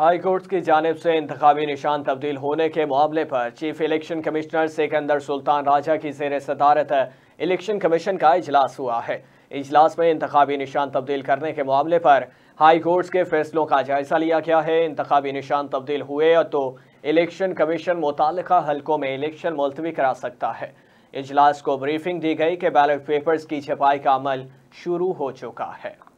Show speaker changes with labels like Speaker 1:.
Speaker 1: high court की जानब से इंतबी निशान तब्दील होने के मामले पर chief election commissioner Sikandar Sultan Raja की जेर सदारत इलेक्शन कमीशन का इजलास हुआ है इजलास में इंतबी निशान तब्दील करने के मामले पर हाई कोर्ट्स के फैसलों का जायजा लिया गया है इंतबी निशान तब्दील हुए तो इलेक्शन कमीशन मुतल हलकों में इलेक्शन मुलतवी करा सकता है इजलास को ब्रीफिंग दी गई कि बैलेट पेपर्स की छपाई का अमल शुरू हो चुका है